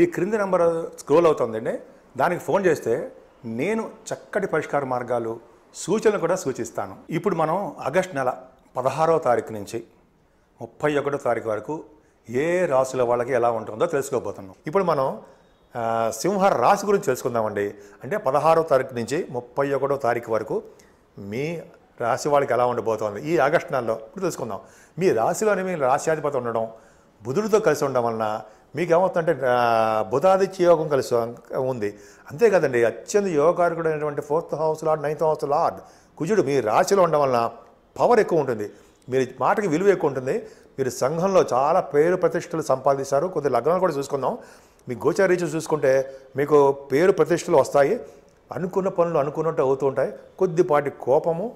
ఈ క్రింది number scroll అవుతుందండి దానికి ఫోన్ చేస్తే నేను చక్కటి పరిష్కార మార్గాలు సూచనలు కూడా సూచిస్తాను ఇప్పుడు మనం ఆగస్ట్ నెల పదహారవ తారీఖు నుంచి ముప్పై ఒకటో తారీఖు వరకు ఏ రాశుల వాళ్ళకి ఎలా ఉంటుందో తెలుసుకోబోతున్నాం ఇప్పుడు మనం సింహ రాశి గురించి తెలుసుకుందామండి అంటే పదహారో తారీఖు నుంచి ముప్పై ఒకటో తారీఖు వరకు మీ రాశి వాళ్ళకి ఎలా ఉండబోతోంది ఈ ఆగస్టు నెలలో ఇప్పుడు తెలుసుకుందాం మీ రాశిలోనే మీ రాశ్యాధిపతి ఉండడం బుధుడితో కలిసి ఉండడం వలన మీకు ఏమవుతుందంటే బుధాదిత్య యోగం కలిసి ఉంది అంతే కదండి అత్యంత యోగకారకుడు అయినటువంటి fourth house lord ninth house lord కుజుడు మీ రాశిలో ఉండడం వలన పవర్ ఎక్కువ ఉంటుంది మీరు మాటకి విలువ ఎక్కువ ఉంటుంది మీరు సంఘంలో చాలా పేరు ప్రతిష్టలు సంపాదిస్తారు కొద్ది లగ్నాలు కూడా చూసుకుందాం మీ గోచారీచు చూసుకుంటే మీకు పేరు ప్రతిష్టలు వస్తాయి అనుకున్న పనులు అనుకున్నట్టు అవుతూ ఉంటాయి కొద్దిపాటి కోపము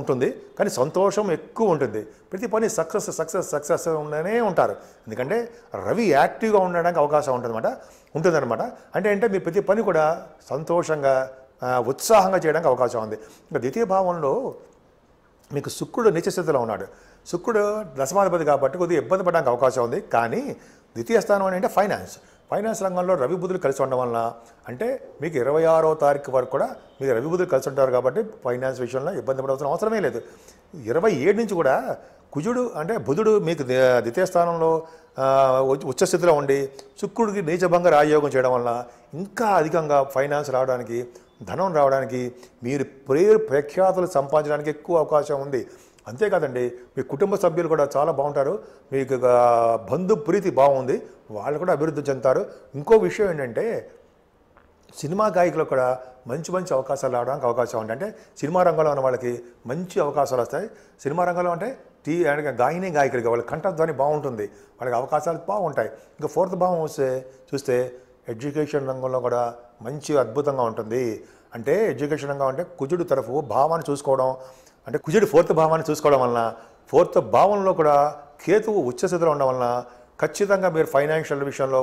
ఉంటుంది కానీ సంతోషం ఎక్కువ ఉంటుంది ప్రతి పని సక్సెస్ సక్సెస్ సక్సెస్ ఉండనే ఉంటారు ఎందుకంటే రవి యాక్టివ్గా ఉండడానికి అవకాశం ఉంటుందన్నమాట ఉంటుందన్నమాట అంటే అంటే మీ ప్రతి పని కూడా సంతోషంగా ఉత్సాహంగా చేయడానికి అవకాశం ఉంది ఇంకా ద్వితీయ భావంలో మీకు శుక్రుడు నిత్యస్థితిలో ఉన్నాడు శుక్రుడు దశమాధిపతి కాబట్టి కొద్దిగా ఇబ్బంది పడడానికి అవకాశం ఉంది కానీ ద్వితీయ స్థానం అంటే ఫైనాన్స్ ఫైనాన్స్ రంగంలో రవి బుధులు కలిసి ఉండడం వలన అంటే మీకు ఇరవై ఆరో తారీఖు వరకు కూడా మీరు రవి బుధులు కలిసి ఉంటారు కాబట్టి ఫైనాన్స్ విషయంలో ఇబ్బంది పడవలసిన అవసరమే లేదు ఇరవై ఏడు నుంచి కూడా కుజుడు అంటే బుధుడు మీకు ద్వితీయ స్థానంలో ఉచ్చస్థితిలో ఉండి శుక్రుడికి నీచభంగ రాజయోగం చేయడం వలన ఇంకా అధికంగా ఫైనాన్స్ రావడానికి ధనం రావడానికి మీరు ప్రేరు ప్రఖ్యాతులు సంపాదించడానికి ఎక్కువ అవకాశం ఉంది అంతేకాదండి మీ కుటుంబ సభ్యులు కూడా చాలా బాగుంటారు మీకు బంధు ప్రీతి బాగుంది వాళ్ళు కూడా అభివృద్ధి చెందుతారు ఇంకో విషయం ఏంటంటే సినిమా గాయకులకు కూడా మంచి మంచి అవకాశాలు రావడానికి అవకాశం ఉందంటే అంటే సినిమా రంగంలో ఉన్న వాళ్ళకి మంచి అవకాశాలు వస్తాయి సినిమా రంగంలో అంటే టీ గాయని గాయకులుగా వాళ్ళ కంఠధ్వని బాగుంటుంది వాళ్ళకి అవకాశాలు బాగుంటాయి ఇంకా ఫోర్త్ భావం వస్తే చూస్తే ఎడ్యుకేషన్ రంగంలో కూడా మంచి అద్భుతంగా ఉంటుంది అంటే ఎడ్యుకేషన్ రంగం అంటే కుజుడు తరఫు భావాన్ని చూసుకోవడం అంటే కుజుడి ఫోర్త్ భావాన్ని చూసుకోవడం వలన ఫోర్త్ భావంలో కూడా కేతువు ఉచ్చస్థితిలో ఉండడం వలన ఖచ్చితంగా మీరు ఫైనాన్షియల్ విషయంలో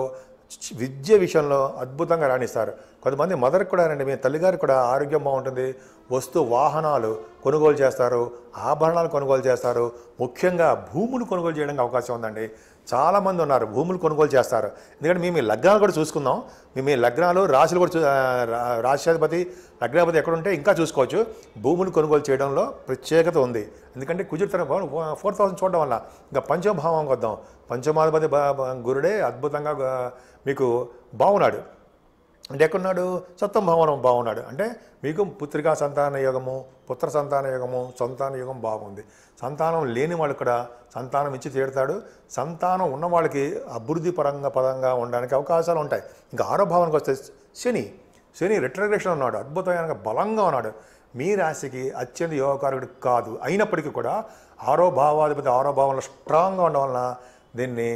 విద్య విషయంలో అద్భుతంగా రాణిస్తారు కొంతమంది మదర్కి కూడా అండి మీ తల్లిగారికి కూడా ఆరోగ్యం బాగుంటుంది వస్తు వాహనాలు కొనుగోలు చేస్తారు ఆభరణాలు కొనుగోలు చేస్తారు ముఖ్యంగా భూములు కొనుగోలు చేయడానికి అవకాశం ఉందండి చాలామంది ఉన్నారు భూములు కొనుగోలు చేస్తారు ఎందుకంటే మేము మీ లగ్నాలు కూడా చూసుకుందాం మేము మీ లగ్నాలు రాశులు కూడా చూ రాష్ట్రాధిపతి లగ్నాధిపతి ఎక్కడుంటే ఇంకా చూసుకోవచ్చు భూములు కొనుగోలు చేయడంలో ప్రత్యేకత ఉంది ఎందుకంటే కుజుడు ఫోర్ థౌసండ్ చూడడం వల్ల ఇంకా పంచమభావం వద్దాం పంచమాధిపతి గురుడే అద్భుతంగా మీకు బాగున్నాడు అంటే ఎక్కడున్నాడు సప్తం భవనం బాగున్నాడు అంటే మీకు పుత్రికా సంతాన యోగము పుత్ర సంతాన యోగము సంతాన యోగం బాగుంది సంతానం లేని వాళ్ళు కూడా సంతానం ఇచ్చి తీరుతాడు సంతానం ఉన్న వాళ్ళకి అభివృద్ధి పరంగా పదంగా ఉండడానికి అవకాశాలు ఉంటాయి ఇంకా ఆరో భావనకు వస్తే శని శని రిట్రగ్రేషన్ ఉన్నాడు అద్భుతమైన బలంగా ఉన్నాడు మీ రాశికి అత్యంత యోగకారుడు కాదు అయినప్పటికీ కూడా ఆరో భావాధిపతి ఆరో భావంలో స్ట్రాంగ్గా ఉండడం వలన దీన్ని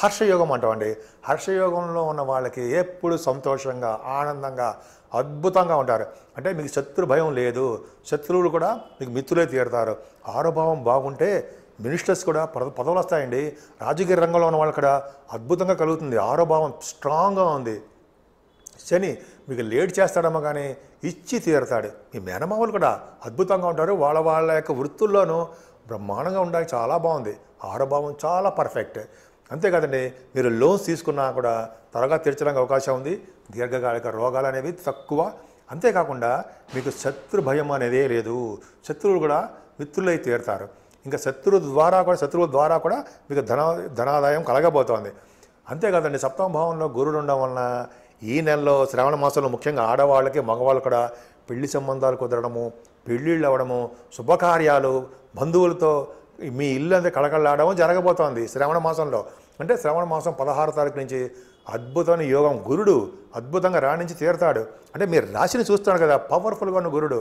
హర్షయోగం అంటామండి హర్షయోగంలో ఉన్న వాళ్ళకి ఎప్పుడు సంతోషంగా ఆనందంగా అద్భుతంగా ఉంటారు అంటే మీకు శత్రు భయం లేదు శత్రువులు కూడా మీకు మిత్రులే తీరుతారు ఆరోభావం బాగుంటే మినిస్టర్స్ కూడా పద పదవులు వస్తాయండి రాజకీయ రంగంలో ఉన్న వాళ్ళు కూడా అద్భుతంగా కలుగుతుంది ఆరోభావం స్ట్రాంగ్గా ఉంది శని మీకు లేట్ చేస్తాడమ్మా కానీ ఇచ్చి తీరుతాడు మీ మేనమావులు కూడా అద్భుతంగా ఉంటారు వాళ్ళ వాళ్ళ యొక్క వృత్తుల్లోనూ బ్రహ్మాండంగా ఉండడానికి చాలా బాగుంది ఆరోభావం చాలా పర్ఫెక్ట్ అంతేకాదండి మీరు లోన్స్ తీసుకున్నా కూడా త్వరగా తీర్చడానికి అవకాశం ఉంది దీర్ఘకాలిక రోగాలు అనేవి తక్కువ అంతేకాకుండా మీకు శత్రు భయం అనేదే లేదు శత్రువులు కూడా మిత్రులై తీరుతారు ఇంకా శత్రువు ద్వారా కూడా శత్రువుల ద్వారా కూడా మీకు ధన ధనాదాయం కలగబోతోంది అంతేకాదండి సప్తమ భావంలో గురుడు ఉండడం వలన ఈ నెలలో శ్రావణ మాసంలో ముఖ్యంగా ఆడవాళ్ళకి మగవాళ్ళు కూడా పెళ్లి సంబంధాలు కుదరడము పెళ్ళిళ్ళు అవ్వడము శుభకార్యాలు బంధువులతో మీ ఇల్లు అంతా కళకళలాడము జరగబోతోంది శ్రవణ మాసంలో అంటే శ్రవణ మాసం పదహారు తారీఖు నుంచి అద్భుతమైన యోగం గురుడు అద్భుతంగా రాణించి తీరతాడు అంటే మీరు రాశిని చూస్తాడు కదా పవర్ఫుల్గా ఉన్న గురుడు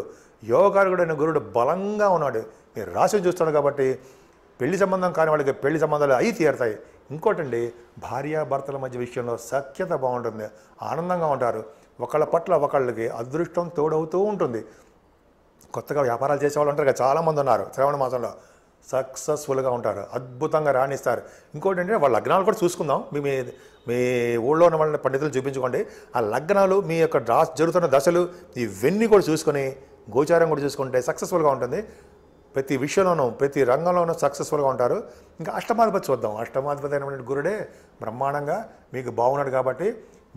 యోగకారకుడైన గురుడు బలంగా ఉన్నాడు మీరు రాశిని చూస్తాడు కాబట్టి పెళ్లి సంబంధం కాని వాళ్ళకి పెళ్లి సంబంధాలు అయి తీరుతాయి ఇంకోటండి భార్యాభర్తల మధ్య విషయంలో సఖ్యత బాగుంటుంది ఆనందంగా ఉంటారు ఒకళ్ళ పట్ల ఒకళ్ళకి అదృష్టం తోడవుతూ ఉంటుంది కొత్తగా వ్యాపారాలు చేసేవాళ్ళు ఉంటారు కదా చాలామంది ఉన్నారు శ్రవణ మాసంలో సక్సెస్ఫుల్గా ఉంటారు అద్భుతంగా రాణిస్తారు ఇంకోటి ఏంటంటే వాళ్ళ లగ్నాలు కూడా చూసుకుందాం మీ మీ ఊళ్ళో ఉన్న వాళ్ళని పండితులు చూపించుకోండి ఆ లగ్నాలు మీ యొక్క జరుగుతున్న దశలు ఇవన్నీ కూడా చూసుకొని గోచారం కూడా చూసుకుంటే సక్సెస్ఫుల్గా ఉంటుంది ప్రతి విషయంలోనూ ప్రతి రంగంలోనూ సక్సెస్ఫుల్గా ఉంటారు ఇంకా అష్టమాధిపతి చూద్దాం అష్టమాధిపతి అయినటువంటి గురుడే బ్రహ్మాండంగా మీకు బాగున్నాడు కాబట్టి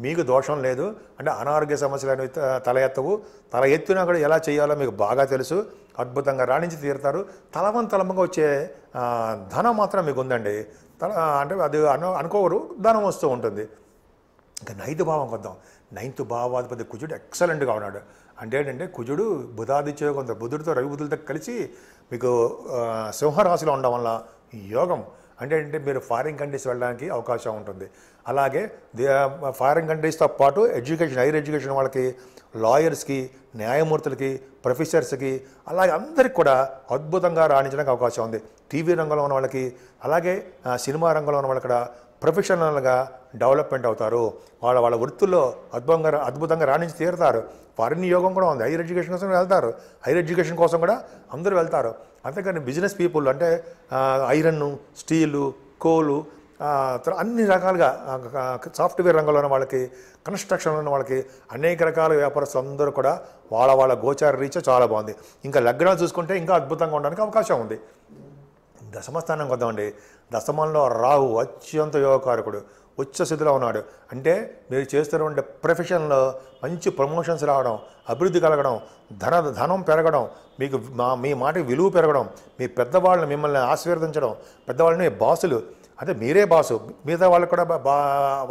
మీకు దోషం లేదు అంటే అనారోగ్య సమస్యలు అనేవి తల ఎత్తవు తల ఎత్తినా కూడా ఎలా చేయాలో మీకు బాగా తెలుసు అద్భుతంగా రాణించి తీరుతారు తలవం తలమంగా వచ్చే ధనం మాత్రం మీకు ఉందండి తల అంటే అది అను అనుకోరు ధనం వస్తూ ఉంటుంది ఇంకా నైతి భావం కొద్దాం నైన్త్ భావాధిపతి కుజుడు ఎక్సలెంట్గా ఉన్నాడు అంటే ఏంటంటే కుజుడు బుధాదిత్య కొంత బుధుడితో రవి బుధులతో కలిసి మీకు సింహరాశిలో ఉండడం వల్ల యోగం అంటే ఏంటంటే మీరు ఫారిన్ కంట్రీస్ వెళ్ళడానికి అవకాశం ఉంటుంది అలాగే ఫారిన్ కంట్రీస్తో పాటు ఎడ్యుకేషన్ హైయర్ ఎడ్యుకేషన్ వాళ్ళకి లాయర్స్కి న్యాయమూర్తులకి ప్రొఫెసర్స్కి అలాగే అందరికి కూడా అద్భుతంగా రాణించడానికి అవకాశం ఉంది టీవీ రంగంలో ఉన్న వాళ్ళకి అలాగే సినిమా రంగంలో ఉన్న వాళ్ళకి కూడా ప్రొఫెషనల్గా డెవలప్మెంట్ అవుతారు వాళ్ళ వాళ్ళ వృత్తుల్లో అద్భుతంగా అద్భుతంగా రాణించి తీరుతారు ఫారిన్ యోగం కూడా ఉంది హైయర్ ఎడ్యుకేషన్ కోసం వెళ్తారు హైయర్ ఎడ్యుకేషన్ కోసం కూడా అందరూ వెళ్తారు అంతేకాని బిజినెస్ పీపుల్ అంటే ఐరన్ స్టీలు కోలు అన్ని రకాలుగా సాఫ్ట్వేర్ రంగంలో ఉన్న వాళ్ళకి కన్స్ట్రక్షన్లో ఉన్న వాళ్ళకి అనేక రకాల వ్యాపారస్తులు అందరూ కూడా వాళ్ళ వాళ్ళ గోచార రీచ్ చాలా బాగుంది ఇంకా లగ్నాలు చూసుకుంటే ఇంకా అద్భుతంగా ఉండడానికి అవకాశం ఉంది దశమస్థానం కొద్దామండి దశమంలో రాహు అత్యంత యోగకారకుడు ఉచ్చ స్థితిలో ఉన్నాడు అంటే మీరు చేస్తున్నటువంటి ప్రొఫెషన్లో మంచి ప్రమోషన్స్ రావడం అభివృద్ధి కలగడం ధన ధనం పెరగడం మీకు మా మీ మాట విలువ పెరగడం మీ పెద్దవాళ్ళని మిమ్మల్ని ఆశీర్వదించడం పెద్దవాళ్ళని బాసులు అదే మీరే బాసు మిగతా వాళ్ళు కూడా బా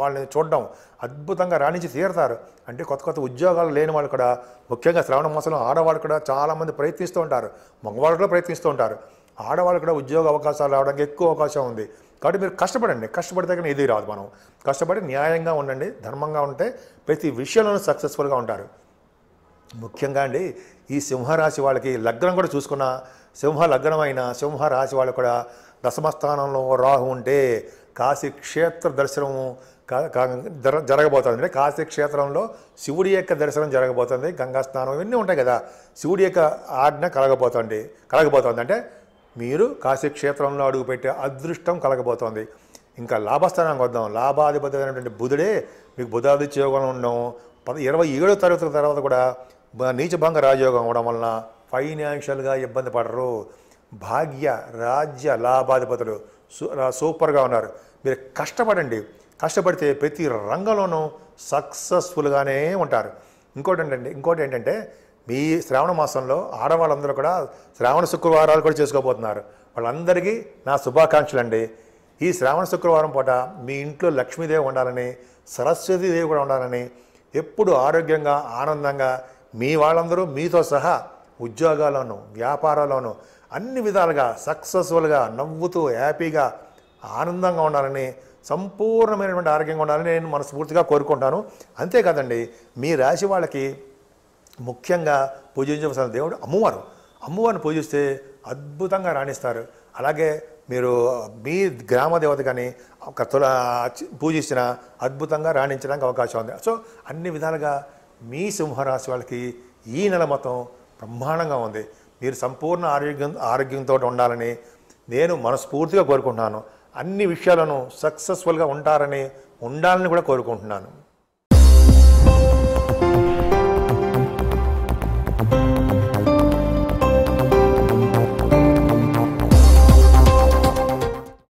వాళ్ళని చూడడం అద్భుతంగా రాణించి తీరుతారు అంటే కొత్త కొత్త ఉద్యోగాలు లేని వాళ్ళు కూడా ముఖ్యంగా శ్రావణ మాసంలో ఆడవాళ్ళు కూడా చాలామంది ప్రయత్నిస్తూ ఉంటారు మగవాళ్ళు కూడా ప్రయత్నిస్తూ ఉంటారు ఆడవాళ్ళు కూడా ఉద్యోగ అవకాశాలు రావడానికి ఎక్కువ అవకాశం ఉంది కాబట్టి మీరు కష్టపడండి కష్టపడితే కానీ ఏది రాదు మనం కష్టపడి న్యాయంగా ఉండండి ధర్మంగా ఉంటే ప్రతి విషయంలోనూ సక్సెస్ఫుల్గా ఉంటారు ముఖ్యంగా అండి ఈ సింహరాశి వాళ్ళకి లగ్నం కూడా చూసుకున్న సింహ లగ్నమైన సింహ రాశి వాళ్ళు కూడా దశమస్థానంలో రాహు ఉంటే కాశీ క్షేత్ర దర్శనము జరగబోతుంది అంటే కాశీ క్షేత్రంలో శివుడి యొక్క దర్శనం జరగబోతుంది గంగా స్నానం ఇవన్నీ ఉంటాయి కదా శివుడి యొక్క ఆజ్ఞ కలగబోతుంది కలగబోతుంది అంటే మీరు కాశీ క్షేత్రంలో అడుగుపెట్టే అదృష్టం కలగబోతోంది ఇంకా లాభస్థానానికి వద్దాం లాభాధిపతి అయినటువంటి బుధుడే మీకు బుధాదిత్య యోగంలో ఉండడం పద ఇరవై ఏడో తరగతుల తర్వాత కూడా నీచభంగ రాజయోగం అవడం వలన ఫైనాన్షియల్గా ఇబ్బంది పడరు భాగ్య రాజ్య లాభాధిపతులు సూపర్గా ఉన్నారు మీరు కష్టపడండి కష్టపడితే ప్రతి రంగంలోనూ సక్సెస్ఫుల్గానే ఉంటారు ఇంకోటి ఏంటంటే ఇంకోటి ఏంటంటే మీ శ్రావణ మాసంలో ఆడవాళ్ళందరూ కూడా శ్రావణ శుక్రవారాలు కూడా చేసుకోబోతున్నారు వాళ్ళందరికీ నా శుభాకాంక్షలు అండి ఈ శ్రావణ శుక్రవారం పూట మీ ఇంట్లో లక్ష్మీదేవి ఉండాలని సరస్వతీదేవి కూడా ఉండాలని ఎప్పుడు ఆరోగ్యంగా ఆనందంగా మీ వాళ్ళందరూ మీతో సహా ఉద్యోగాల్లోను వ్యాపారాల్లోను అన్ని విధాలుగా సక్సెస్ఫుల్గా నవ్వుతూ హ్యాపీగా ఆనందంగా ఉండాలని సంపూర్ణమైనటువంటి ఆరోగ్యంగా ఉండాలని నేను మనస్ఫూర్తిగా కోరుకుంటాను అంతేకాదండి మీ రాశి వాళ్ళకి ముఖ్యంగా పూజించవలసిన దేవుడు అమ్మవారు అమ్మవారిని పూజిస్తే అద్భుతంగా రాణిస్తారు అలాగే మీరు మీ గ్రామ దేవత కానీ ఒక తుల పూజించిన అద్భుతంగా రాణించడానికి అవకాశం ఉంది సో అన్ని విధాలుగా మీ సింహరాశి వాళ్ళకి ఈ నెల మొత్తం బ్రహ్మాండంగా ఉంది మీరు సంపూర్ణ ఆరోగ్యం ఆరోగ్యంతో ఉండాలని నేను మనస్ఫూర్తిగా కోరుకుంటున్నాను అన్ని విషయాలను సక్సెస్ఫుల్గా ఉంటారని ఉండాలని కూడా కోరుకుంటున్నాను